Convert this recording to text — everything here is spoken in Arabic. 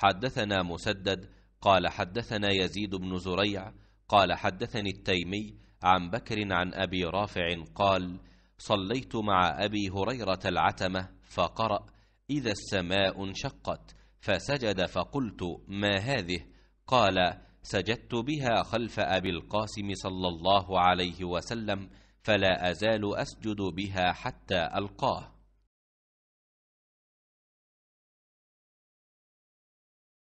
حدثنا مسدد قال حدثنا يزيد بن زريع قال حدثني التيمي عن بكر عن أبي رافع قال صليت مع أبي هريرة العتمة فقرأ إذا السماء انشقت فسجد فقلت ما هذه قال سجدت بها خلف أبي القاسم صلى الله عليه وسلم فلا أزال أسجد بها حتى ألقاه